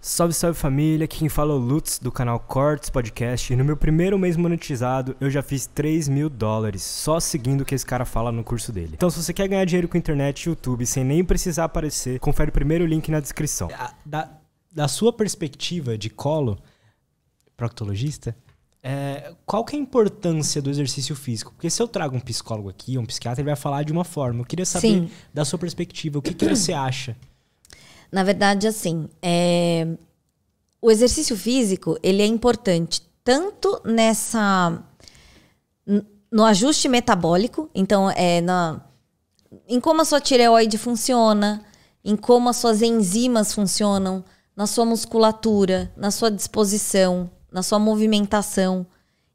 Salve, salve família, aqui quem fala é o Lutz do canal Cortes Podcast e no meu primeiro mês monetizado eu já fiz 3 mil dólares só seguindo o que esse cara fala no curso dele. Então se você quer ganhar dinheiro com internet e YouTube sem nem precisar aparecer, confere o primeiro link na descrição. Da, da sua perspectiva de colo, proctologista, é, qual que é a importância do exercício físico? Porque se eu trago um psicólogo aqui, um psiquiatra, ele vai falar de uma forma. Eu queria saber Sim. da sua perspectiva, o que, que você acha? Na verdade, assim, é... o exercício físico ele é importante tanto nessa no ajuste metabólico, então é na em como a sua tireoide funciona, em como as suas enzimas funcionam, na sua musculatura, na sua disposição, na sua movimentação.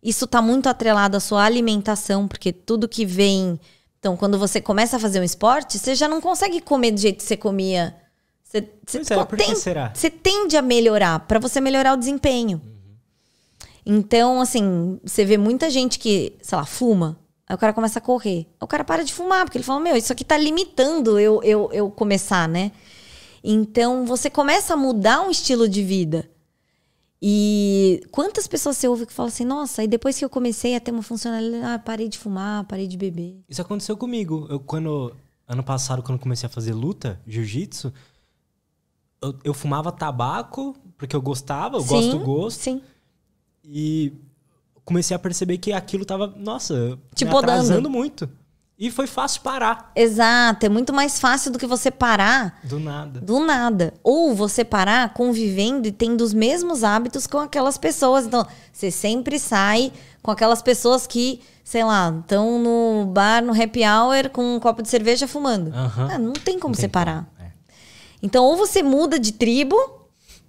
Isso está muito atrelado à sua alimentação, porque tudo que vem. Então, quando você começa a fazer um esporte, você já não consegue comer do jeito que você comia você, você, é, por que será? Você tende a melhorar para você melhorar o desempenho. Uhum. Então, assim, você vê muita gente que, sei lá, fuma. Aí o cara começa a correr. Aí o cara para de fumar, porque ele fala, meu, isso aqui tá limitando eu, eu, eu começar, né? Então, você começa a mudar um estilo de vida. E quantas pessoas você ouve que falam assim, nossa, e depois que eu comecei a ter uma funcionalidade, ah, parei de fumar, parei de beber. Isso aconteceu comigo. Eu, quando, ano passado, quando comecei a fazer luta, jiu-jitsu, eu, eu fumava tabaco, porque eu gostava, eu sim, gosto do gosto. Sim. E comecei a perceber que aquilo tava, nossa, tipo me podando. muito. E foi fácil parar. Exato, é muito mais fácil do que você parar. Do nada. Do nada. Ou você parar convivendo e tendo os mesmos hábitos com aquelas pessoas. Então, você sempre sai com aquelas pessoas que, sei lá, estão no bar, no happy hour, com um copo de cerveja fumando. Uhum. Ah, não tem como não você tem parar. Como. Então, ou você muda de tribo,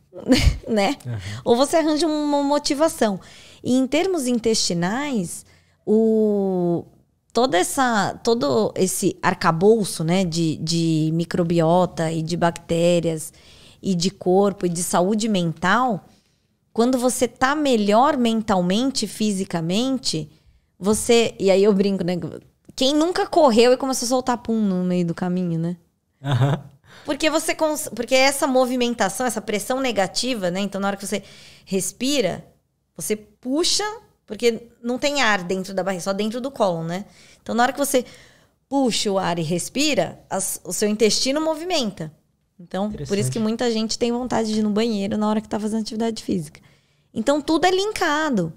né? Uhum. Ou você arranja uma motivação. E em termos intestinais, o toda essa todo esse arcabouço, né, de, de microbiota e de bactérias e de corpo e de saúde mental, quando você tá melhor mentalmente, fisicamente, você, e aí eu brinco, né, quem nunca correu e começou a soltar pum no meio do caminho, né? Uhum. Porque você cons... porque essa movimentação, essa pressão negativa, né? Então na hora que você respira, você puxa, porque não tem ar dentro da barriga, só dentro do colo, né? Então na hora que você puxa o ar e respira, as... o seu intestino movimenta. Então, por isso que muita gente tem vontade de ir no banheiro na hora que está fazendo atividade física. Então, tudo é linkado.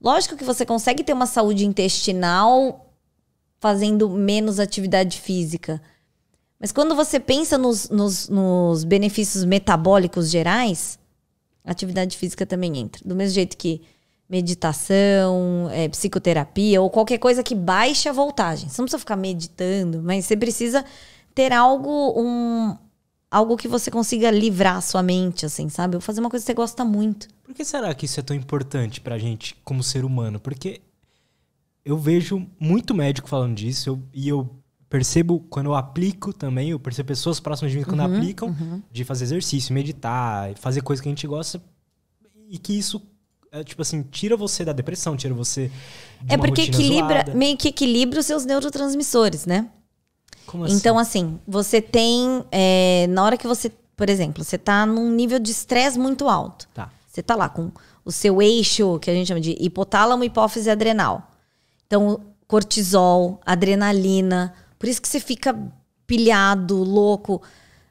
Lógico que você consegue ter uma saúde intestinal fazendo menos atividade física. Mas quando você pensa nos, nos, nos benefícios metabólicos gerais, atividade física também entra. Do mesmo jeito que meditação, é, psicoterapia ou qualquer coisa que baixe a voltagem. Você não precisa ficar meditando, mas você precisa ter algo, um, algo que você consiga livrar a sua mente, assim, sabe? Ou fazer uma coisa que você gosta muito. Por que será que isso é tão importante pra gente como ser humano? Porque eu vejo muito médico falando disso eu, e eu percebo quando eu aplico também, eu percebo pessoas próximas de mim quando uhum, aplicam, uhum. de fazer exercício, meditar, fazer coisas que a gente gosta, e que isso, é, tipo assim, tira você da depressão, tira você de É porque equilibra, zoada. meio que equilibra os seus neurotransmissores, né? Como então, assim? Então, assim, você tem. É, na hora que você, por exemplo, você tá num nível de estresse muito alto. Tá. Você tá lá com o seu eixo, que a gente chama de hipotálamo, hipófise adrenal. Então, cortisol, adrenalina, por isso que você fica pilhado, louco.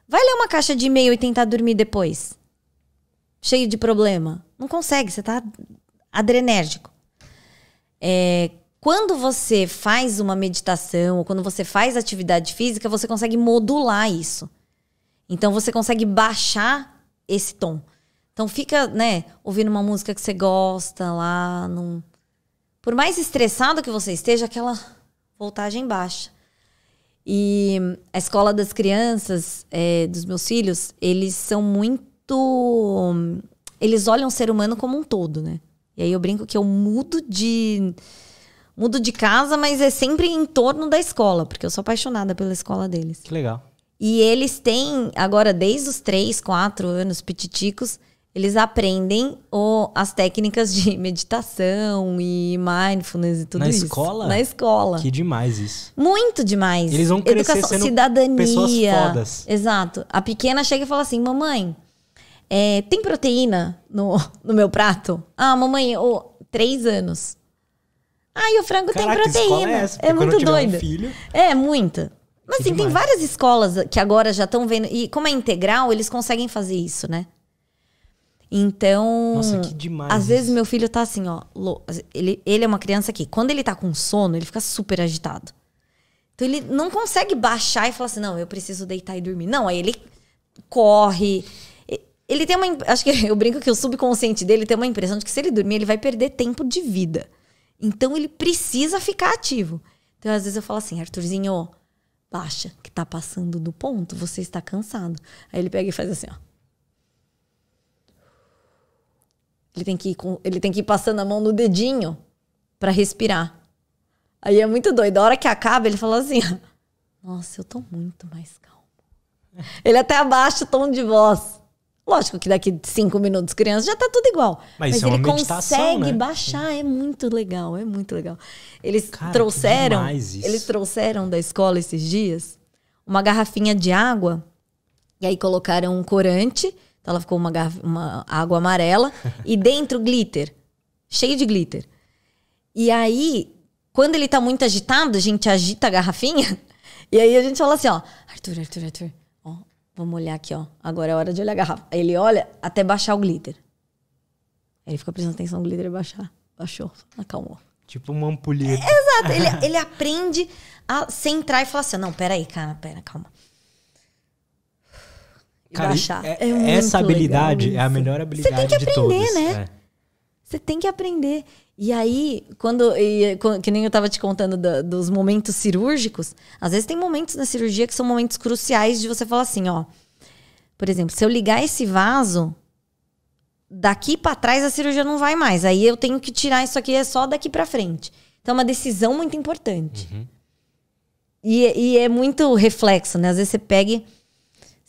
Vai ler uma caixa de e-mail e tentar dormir depois. Cheio de problema. Não consegue, você tá adrenérgico. É, quando você faz uma meditação ou quando você faz atividade física, você consegue modular isso. Então você consegue baixar esse tom. Então fica, né, ouvindo uma música que você gosta lá, num... por mais estressado que você esteja, aquela voltagem baixa. E a escola das crianças, é, dos meus filhos, eles são muito. Eles olham o ser humano como um todo, né? E aí eu brinco que eu mudo de. Mudo de casa, mas é sempre em torno da escola, porque eu sou apaixonada pela escola deles. Que legal. E eles têm, agora, desde os 3, 4 anos, petiticos eles aprendem o, as técnicas de meditação e mindfulness e tudo Na isso. Na escola? Na escola. Que demais isso. Muito demais. Eles vão crescer Educação, sendo cidadania. pessoas fodas. Exato. A pequena chega e fala assim, mamãe, é, tem proteína no, no meu prato? Ah, mamãe, oh, três anos. e o frango Caraca, tem proteína. É, essa, é muito doido. Um filho... É, muita. Mas assim, tem várias escolas que agora já estão vendo. E como é integral, eles conseguem fazer isso, né? Então, Nossa, que demais às vezes meu filho tá assim, ó, ele, ele é uma criança que quando ele tá com sono, ele fica super agitado. Então ele não consegue baixar e falar assim, não, eu preciso deitar e dormir. Não, aí ele corre. Ele tem uma, acho que eu brinco que o subconsciente dele tem uma impressão de que se ele dormir, ele vai perder tempo de vida. Então ele precisa ficar ativo. Então às vezes eu falo assim, Arthurzinho, baixa, que tá passando do ponto, você está cansado. Aí ele pega e faz assim, ó. ele tem que ir, com, ele tem que ir passando a mão no dedinho para respirar. Aí é muito doido. A hora que acaba, ele fala assim: Nossa, eu tô muito mais calmo. Ele até abaixa o tom de voz. Lógico que daqui cinco minutos, criança, já tá tudo igual. Mas, é Mas ele é consegue né? baixar, é muito legal, é muito legal. Eles Cara, trouxeram, eles trouxeram da escola esses dias uma garrafinha de água e aí colocaram um corante então ela ficou uma, uma água amarela e dentro glitter, cheio de glitter. E aí, quando ele tá muito agitado, a gente agita a garrafinha e aí a gente fala assim, ó, Arthur, Arthur, Arthur, ó, vamos olhar aqui, ó. Agora é hora de olhar a garrafa. Aí ele olha até baixar o glitter. Aí ele fica prestando atenção no glitter e baixar. Baixou, acalmou. Tipo uma ampulheta. É, exato. Ele, ele aprende a centrar e falar assim: não, peraí, cara, pera, calma. Cara, é, é essa habilidade legal. é a melhor habilidade Você tem que aprender, todos, né? É. Você tem que aprender. E aí, quando, e, que nem eu estava te contando dos momentos cirúrgicos, às vezes tem momentos na cirurgia que são momentos cruciais de você falar assim, ó. Por exemplo, se eu ligar esse vaso, daqui para trás a cirurgia não vai mais. Aí eu tenho que tirar isso aqui, é só daqui para frente. Então é uma decisão muito importante. Uhum. E, e é muito reflexo, né? Às vezes você pega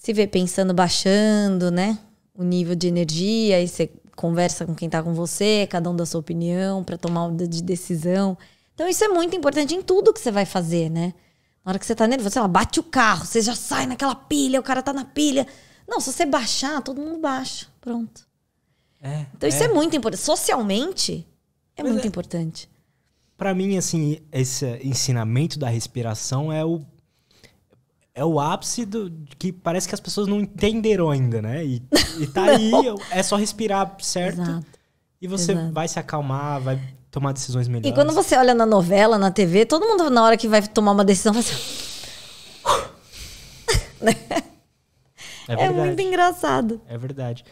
se vê pensando baixando, né? O nível de energia, aí você conversa com quem tá com você, cada um da sua opinião, para tomar uma de decisão. Então isso é muito importante em tudo que você vai fazer, né? Na hora que você tá nervoso, você lá, bate o carro, você já sai naquela pilha, o cara tá na pilha. Não, se você baixar, todo mundo baixa. Pronto. É, então isso é. é muito importante. Socialmente, é Mas muito é, importante. Para mim, assim, esse ensinamento da respiração é o é o ápice do, que parece que as pessoas não entenderam ainda, né? E, e tá aí, é só respirar, certo? Exato. E você Exato. vai se acalmar, vai tomar decisões melhores. E quando você olha na novela, na TV, todo mundo na hora que vai tomar uma decisão vai ser... é, é, muito engraçado. É verdade.